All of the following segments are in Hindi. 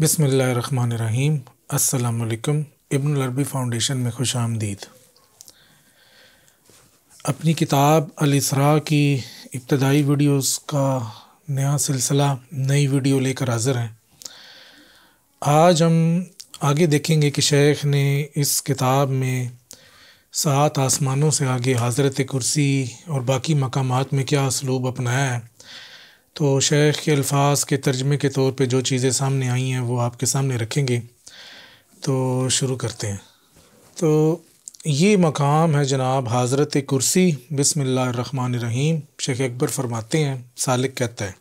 बसमीम अल्लाम इब्न अरबी फाउंडेशन में खुश आमदीद अपनी किताब अलसरा की इब्तदाई वीडियोस का नया सिलसिला नई वीडियो लेकर हाजिर हैं आज हम आगे देखेंगे कि शेख ने इस किताब में सात आसमानों से आगे हाजरत कुर्सी और बाकी मकाम में क्या असलूब अपनाया है तो शेख के अल्फाज के तर्जमे के तौर पे जो चीज़ें सामने आई हैं वो आपके सामने रखेंगे तो शुरू करते हैं तो ये मकाम है जनाब हज़रत कुर्सी रहीम शेख अकबर फरमाते हैं सालिक कहता है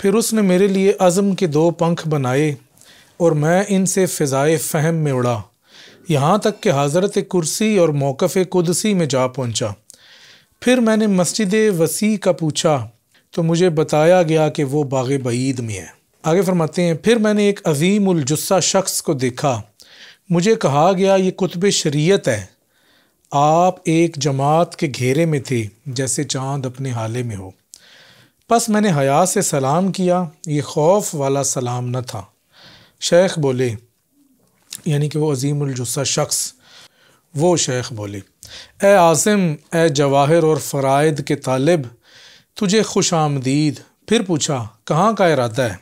फिर उसने मेरे लिए अज़म के दो पंख बनाए और मैं इनसे फ़िज़ाए फ़हम में उड़ा यहाँ तक कि हज़रत कुर्सी और मौक़ कुदसी में जा पहुँचा फिर मैंने मस्जिद वसी का पूछा तो मुझे बताया गया कि वो बाग बईद में है आगे फरमाते हैं फिर मैंने एक अजीम उलजुस्सा शख्स को देखा मुझे कहा गया ये कुतब शरीत है आप एक जमात के घेरे में थे जैसे चाँद अपने हाले में हो बस मैंने हया से सलाम किया ये खौफ वाला सलाम न था शेख बोले यानी कि वो अजीम उलजुस्सा शख्स वो शेख बोले ए आसिम ए जवाहिर और फ़राइद के तालिब तुझे खुश आमदीद फिर पूछा कहाँ का इरादा है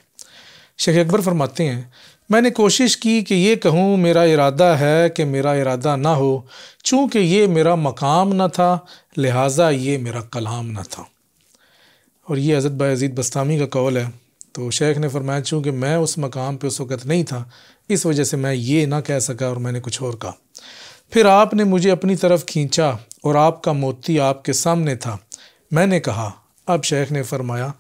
शेख अकबर फरमाते हैं मैंने कोशिश की कि ये कहूँ मेरा इरादा है कि मेरा इरादा ना हो चूँकि ये मेरा मकाम ना था लिहाजा ये मेरा कलाम ना था और ये हज़रत बाजीद बस्तामी का कौल है तो शेख ने फरमाया चूँकि मैं उस मकाम पर उस वक़्त नहीं था इस वजह से मैं ये ना कह सका और मैंने कुछ और कहा फिर आपने मुझे अपनी तरफ खींचा और आपका मोती आपके सामने था मैंने कहा अब शेख ने फरमाया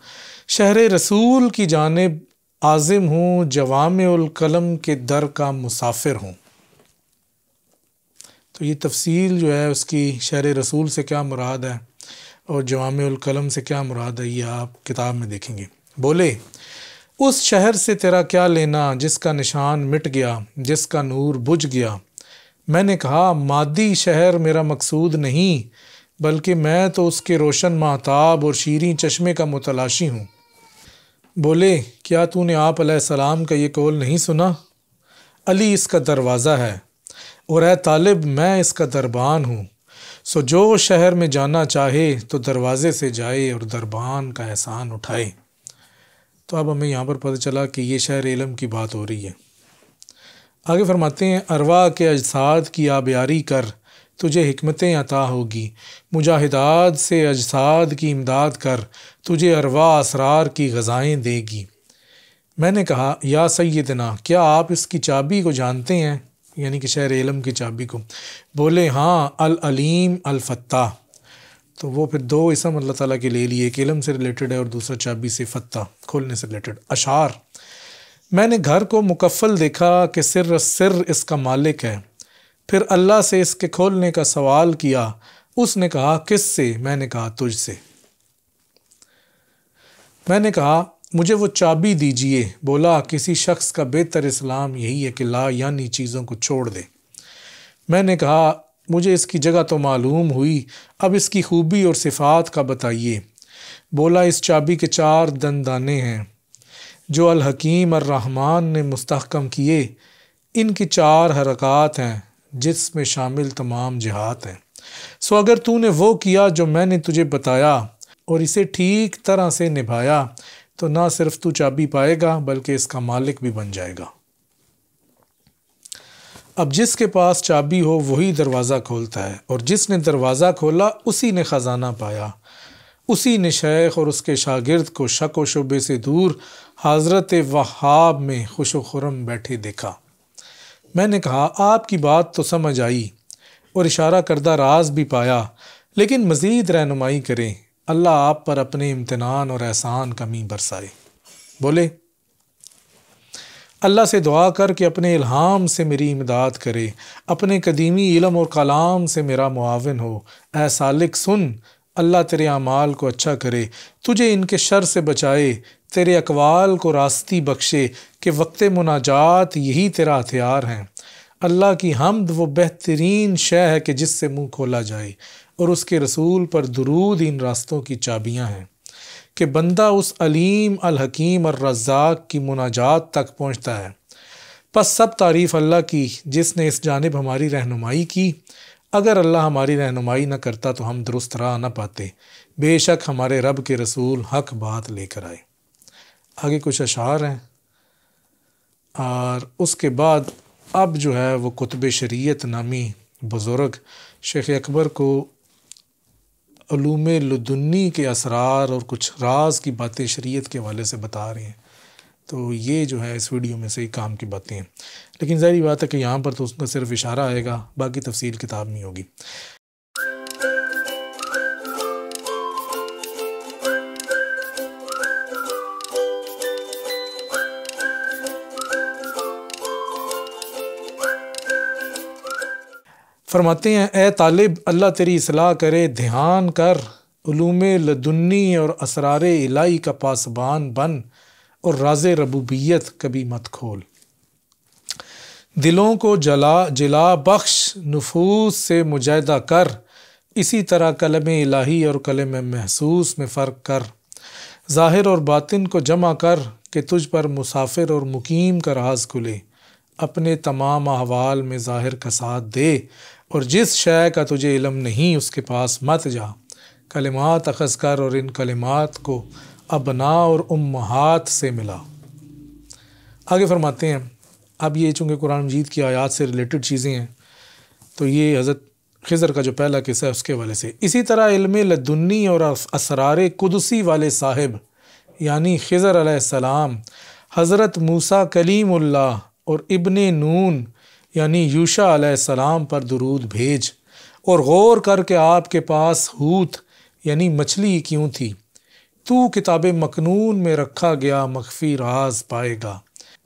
शहर रसूल की जानब आज़िम हूँ जवाम के दर का मुसाफिर हूँ तो ये तफसील जो है उसकी शहर रसूल से क्या मुराद है और जवाम से क्या मुराद है ये आप किताब में देखेंगे बोले उस शहर से तेरा क्या लेना जिसका निशान मिट गया जिसका नूर बुझ गया मैंने कहा मादी शहर मेरा मकसूद नहीं बल्कि मैं तो उसके रोशन महताब और शीरी चश्मे का मुतलाशी हूँ बोले क्या तूने आप सलाम का ये कौल नहीं सुना अली इसका दरवाज़ा है और ए तालिब मैं इसका दरबान हूँ सो जो शहर में जाना चाहे तो दरवाज़े से जाए और दरबान का एहसान उठाए तो अब हमें यहाँ पर पता चला कि ये शहर इलम की बात हो रही है आगे फरमाते हैं अरवा के अजसाद की आबियारी कर तुझे हमतें अता होगी मुजाहिदाद से अजसाद की इमदाद कर तुझे अरवा असरार की गज़ाएँ देगी मैंने कहा या सैदना क्या आप इसकी चाबी को जानते हैं यानी कि शहर इलम की चाबी को बोले हाँ अल अलीम अलफ़त्ता तो वो फिर दो इसम अल्लाह ताला के ले लिए एक इलम से रिलेटेड है और दूसरा चाबी से फ़त्ता खोलने से रिलेटेड अशार मैंने घर को मुकफ़ल देखा कि सिर सिर इसका मालिक है फिर अल्लाह से इसके खोलने का सवाल किया उसने कहा किस से मैंने कहा तुझसे मैंने कहा मुझे वो चाबी दीजिए बोला किसी शख्स का बेहतर इस्लाम यही है कि ला यानी चीज़ों को छोड़ दे मैंने कहा मुझे इसकी जगह तो मालूम हुई अब इसकी खूबी और सिफात का बताइए बोला इस चाबी के चार दंदाने हैं जो अलहकीम और रहमान ने मुस्तकम किए इनकी चार हरकत हैं जिसमें शामिल तमाम जहात हैं सो अगर तूने वो किया जो मैंने तुझे बताया और इसे ठीक तरह से निभाया तो ना सिर्फ तू चाबी पाएगा बल्कि इसका मालिक भी बन जाएगा अब जिसके पास चाबी हो वही दरवाज़ा खोलता है और जिसने दरवाज़ा खोला उसी ने ख़जाना पाया उसी ने शेख और उसके शागिर्द को शक व शुबे से दूर हज़रत वहाब में खुश व खुरम बैठे देखा मैंने कहा आपकी बात तो समझ आई और इशारा करदा राज भी पाया लेकिन मज़ीद रहनुमाई करें अल्लाह आप पर अपने इम्तनान और एहसान कमी बरसाए बोले अल्लाह से दुआ कर कि अपने इल्हाम से मेरी इमदाद करे अपने कदीमी इलम और कलाम से मेरा मुआवन हो ऐ सालिक सुन अल्लाह तेरे अमाल को अच्छा करे तुझे इनके शर से बचाए तेरे अकवाल को रास्ती बख्शे कि वक्त मुनाजात यही तेरा हथियार हैं अल्लाह की हमद वो बेहतरीन शह है कि जिससे मुंह खोला जाए और उसके रसूल पर दरूद इन रास्तों की चाबियां हैं कि बंदा उस अलीम अलहकीम और रज़ाक की मुनाजात तक पहुँचता है बस सब तारीफ़ अल्लाह की जिसने इस जानब हमारी रहनुमाई की अगर अल्लाह हमारी रहनुमाई न करता तो हम दुरुस्त राह ना पाते बेशक हमारे रब के रसूल हक बात लेकर आए आगे कुछ अशार हैं और उसके बाद अब जो है वो कुतब शरीत नामी बुज़ुर्ग शेख अकबर को अलूम लुदुन्नी के असरार और कुछ राज की बातें शरीयत के हवाले से बता रहे हैं तो ये जो है इस वीडियो में से ही काम की बातें हैं लेकिन ज़ाहरी बात है कि यहाँ पर तो उसका सिर्फ इशारा आएगा बाकी तफसील किताब नहीं होगी फरमाते हैं ए तालिब अल्लाह तेरी असलाह करे ध्यान कर ूम लदुन्नी और असरार इलाई का पासबान बन और राज रबूबियत कभी मत खोल दिलों को जला जला बख्श नफूस से मुजाहदा कर इसी तरह कलम इलाही और कलम महसूस में फ़र्क कर ज़ाहिर और बातिन को जमा कर के तुझ पर मुसाफिर और मुकीम का राज खुले अपने तमाम अहवाल में ज़ाहिर का साथ दे और जिस शय का तुझे इलम नहीं उसके पास मत जा कलिमात अखज़ कर और इन कलिमात को अबना और उम्महात से मिला आगे फरमाते हैं अब ये चूँकि कुरान मजीद की आयात से रिलेटेड चीज़ें हैं तो ये हज़रत खज़र का जो पहला किस्सा है उसके वाले से इसी तरह इल्म लदुन्नी और असरार कुदसी वाले साहिब यानी खज़र आसमाम हज़रत मूसा कलीमुल्लाह और इबन नून यानी यूशा आसमाम पर दरूद भेज और गौर करके आपके पास हूत यानी मछली क्यों थी तू किताब मकनून में रखा गया मख्फी राज पाएगा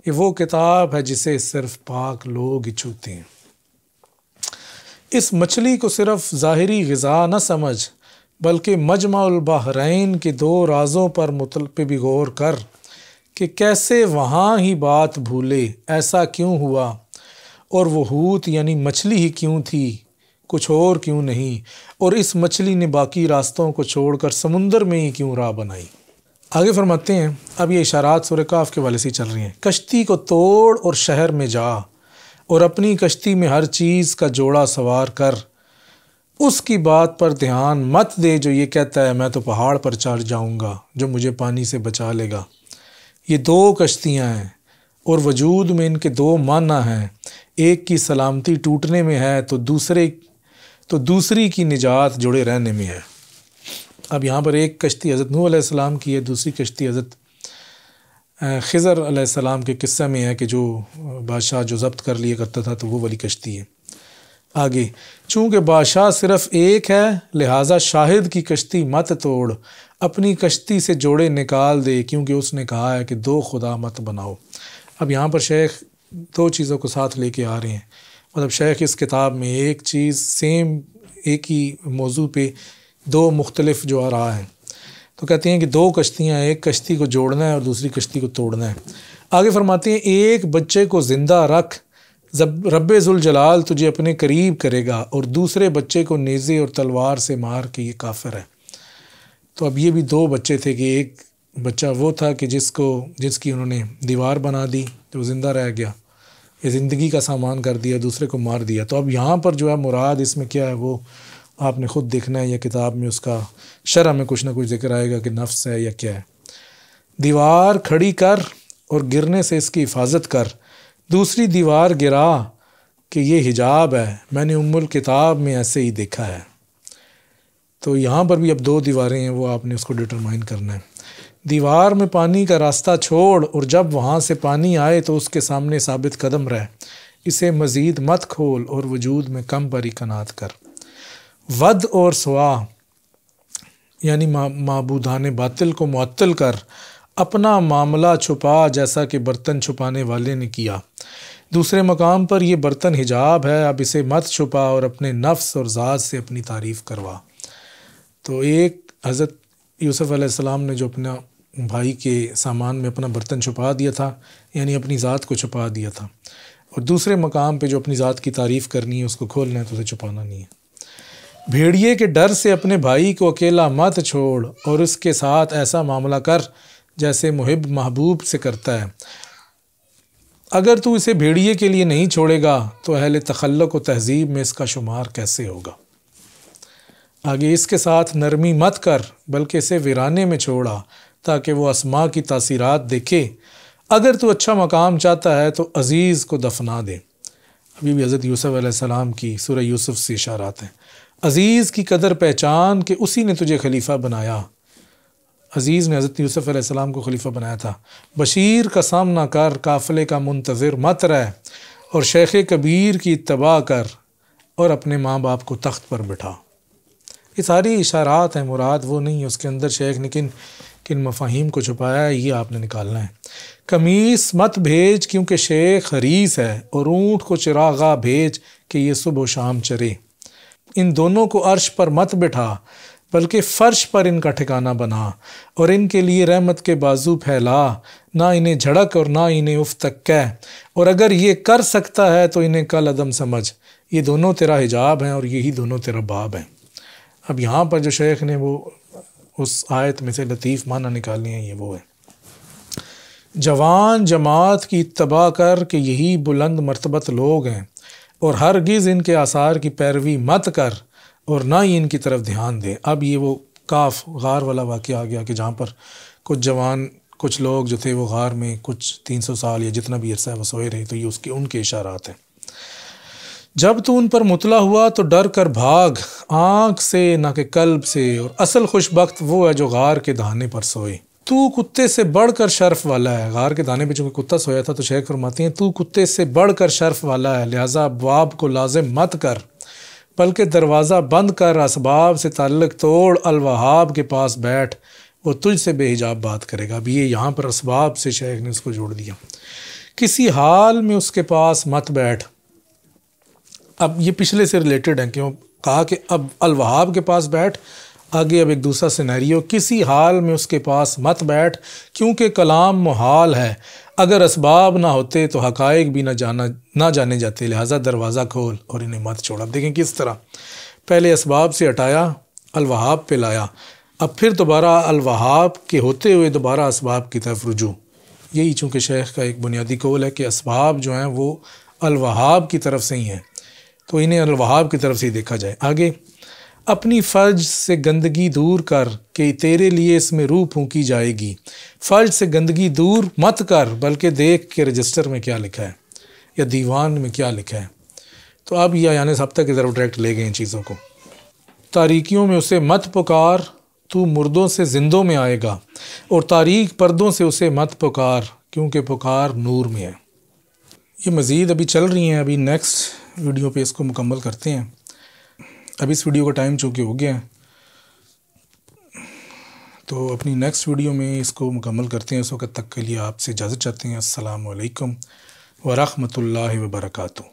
ये वो किताब है जिसे सिर्फ पाक लोग ही छूते हैं इस मछली को सिर्फ ज़ाहरी गज़ा न समझ बल्कि मजमाबहरैन के दो राज़ों पर मुतल पर भी गौर कर कि कैसे वहाँ ही बात भूले ऐसा क्यों हुआ और वो हूत यानी मछली ही क्यों थी कुछ और क्यों नहीं और इस मछली ने बाकी रास्तों को छोड़कर समुंदर में ही क्यों राह बनाई आगे फरमाते हैं अब ये इशारात सुरकाफ के वाले से चल रही हैं कश्ती को तोड़ और शहर में जा और अपनी कश्ती में हर चीज़ का जोड़ा सवार कर उसकी बात पर ध्यान मत दे जो ये कहता है मैं तो पहाड़ पर चढ़ जाऊँगा जो मुझे पानी से बचा लेगा ये दो कश्तियाँ हैं और वजूद में इनके दो माना हैं एक की सलामती टूटने में है तो दूसरे तो दूसरी की निजात जुड़े रहने में है अब यहाँ पर एक कश्ती हज़रत नू आम की है दूसरी कश्ती हज़रत ख़ज़र आसमाम के किस्से में है कि जो बादशाह जो जब्त कर लिया करता था तो वो वाली कश्ती है आगे चूँकि बादशाह सिर्फ़ एक है लिहाजा शाहिद की कश्ती मत तोड़ अपनी कश्ती से जोड़े निकाल दे क्योंकि उसने कहा है कि दो खुदा मत बनाओ अब यहाँ पर शेख दो चीज़ों को साथ लेके आ रहे हैं मतलब शेख इस किताब में एक चीज़ सेम एक ही मौजू पर दो मुख्तलफ जो आ रहा है तो कहते हैं कि दो कश्तियाँ एक कश्ती को जोड़ना है और दूसरी कश्ती को तोड़ना है आगे फरमाते हैं एक बच्चे को ज़िंदा रख जब रब जलाल तुझे अपने करीब करेगा और दूसरे बच्चे को नेज़े और तलवार से मार के ये काफ़र है तो अब ये भी दो बच्चे थे कि एक बच्चा वो था कि जिसको जिसकी उन्होंने दीवार बना दी तो ज़िंदा रह गया या ज़िंदगी का सामान कर दिया दूसरे को मार दिया तो अब यहाँ पर जो है मुराद इसमें क्या है वो आपने ख़ुद देखना है या किताब में उसका शरह में कुछ ना कुछ जिक्र आएगा कि नफ्स है या क्या है दीवार खड़ी कर और गिरने से इसकी हिफाजत कर दूसरी दीवार गिरा कि ये हिजाब है मैंने उमुल किताब में ऐसे ही देखा है तो यहाँ पर भी अब दो दीवारें हैं वो आपने उसको डिटरमाइन करना है दीवार में पानी का रास्ता छोड़ और जब वहाँ से पानी आए तो उसके सामने साबित कदम रह इसे मज़ीद मत खोल और वजूद में कम परी कनात कर वद और सवा यानी मबूदान बातिल को मअतल कर अपना मामला छुपा जैसा कि बर्तन छुपाने वाले ने किया दूसरे मकाम पर यह बर्तन हिजाब है अब इसे मत छुपा और अपने नफ्स और ज़ात से अपनी तारीफ़ करवा तो एक हज़रत यूसुफ़ ने जो अपना भाई के सामान में अपना बर्तन छुपा दिया था यानी अपनी ज़ात को छुपा दिया था और दूसरे मकाम पे जो अपनी ज़ात की तारीफ़ करनी है उसको खोलना है तो उसे छुपाना नहीं है भेड़िए के डर से अपने भाई को अकेला मत छोड़ और उसके साथ ऐसा मामला कर जैसे मुहब महबूब से करता है अगर तू इसे भेड़िए के लिए नहीं छोड़ेगा तो अहल तखल्लक व तहजीब में इसका शुमार कैसे होगा आगे इसके साथ नरमी मत कर बल्कि इसे वीराने में छोड़ा ताकि वो आसमां की तासीरात देखे अगर तू अच्छा मकाम चाहता है तो अज़ीज़ को दफना दे अभी भी हज़रत यूसुफ़ की सूरह यूसुफ से इशारात हैं अज़ीज़ की कदर पहचान कि उसी ने तुझे खलीफा बनाया अज़ीज़ ने हज़रत यूसुफ़ को खलीफा बनाया था बशीर का सामना कर काफ़िले का मंतजर मत रह और शेख कबीर की तबाह कर और अपने माँ बाप को तख्त पर बिठा ये सारी इशारात हैं मुराद वो नहीं उसके अंदर शेख लेकिन किन मफाहिम को छुपाया है ये आपने निकालना है कमीस मत भेज क्योंकि शेख हरीस है और ऊँट को चिरागा भेज कि ये सुबह शाम चरे इन दोनों को अर्श पर मत बिठा बल्कि फ़र्श पर इनका ठिकाना बना और इनके लिए रहमत के बाजू फैला ना इन्हें झड़क और ना इन्हें उफ तक कह और अगर ये कर सकता है तो इन्हें कल अदम समझ ये दोनों तेरा हिजाब हैं और यही दोनों तेरा बाब हैं अब यहाँ पर जो शेख ने वो उस आयत में से लतीफ़ माना निकालने है ये वो है जवान जमात की तबाह कर के यही बुलंद मरतबत लोग हैं और हरगिज़ इनके आसार की पैरवी मत कर और ना ही इनकी तरफ ध्यान दे अब ये वो काफ गार वाला वाक़ आ गया कि जहाँ पर कुछ जवान कुछ लोग जो थे वो गार में कुछ तीन सौ साल या जितना भी अरसा है वो सोए रहे तो ये उसके उनके इशारात हैं जब तू उन पर मुतला हुआ तो डर कर भाग आँख से ना कि कल्ब से और असल खुशबक वो है जो गार के दाने पर सोए तू कुत्ते से बढ़कर शर्फ वाला है गार के दाने पे चूँकि कुत्ता सोया था तो शेख फरमाती हैं तू कुत्ते से बढ़कर शर्फ वाला है लिहाजा बाब को लाजिम मत कर बल्कि दरवाज़ा बंद कर इसबाब से ताल्लक तोड़ अलवाहाब के पास बैठ वो तुझसे बेहिजाब बात करेगा अब ये यहाँ पर इसबाब से शेख ने उसको जोड़ दिया किसी हाल में उसके पास मत बैठ अब ये पिछले से रिलेटेड हैं क्यों कहा कि अब अलवाहाब के पास बैठ आगे अब एक दूसरा सिनेरियो किसी हाल में उसके पास मत बैठ क्योंकि कलाम मुहाल है अगर इसबाब ना होते तो हकायक भी ना जाना ना जाने जाते लिहाजा दरवाज़ा खोल और इन्हें मत छोड़ अब देखें किस तरह पहले इसबाब से हटाया अलवाहाब पे लाया अब फिर दोबारा अलवाहाब के होते हुए दोबारा इसबाब की तरफ रुजू यही चूँकि शेख का एक बुनियादी कौल है कि इसबाब जो हैं वो अलवाहाब की तरफ से ही हैं तो इन्हें अलवाहाब की तरफ से ही देखा जाए आगे अपनी फर्ज से गंदगी दूर कर के तेरे लिए इसमें रूह फूकी जाएगी फर्ज से गंदगी दूर मत कर बल्कि देख के रजिस्टर में क्या लिखा है या दीवान में क्या लिखा है तो अब यह यानी सप्ताह की तरफ डायरेक्ट ले गए इन चीज़ों को तारीखियों में उसे मत पुकार तू मुर्दों से जिंदों में आएगा और तारीख पर्दों से उसे मत पुकार क्योंकि पुकार नूर में है ये मज़ीद अभी चल रही हैं अभी नेक्स्ट वीडियो पे इसको मुकम्मल करते हैं अब इस वीडियो का टाइम चूँकि हो गया है तो अपनी नेक्स्ट वीडियो में इसको मुकम्मल करते हैं उस वक्त तक के लिए आपसे इजाज़त चाहते हैं असलकम वरहमल वर्का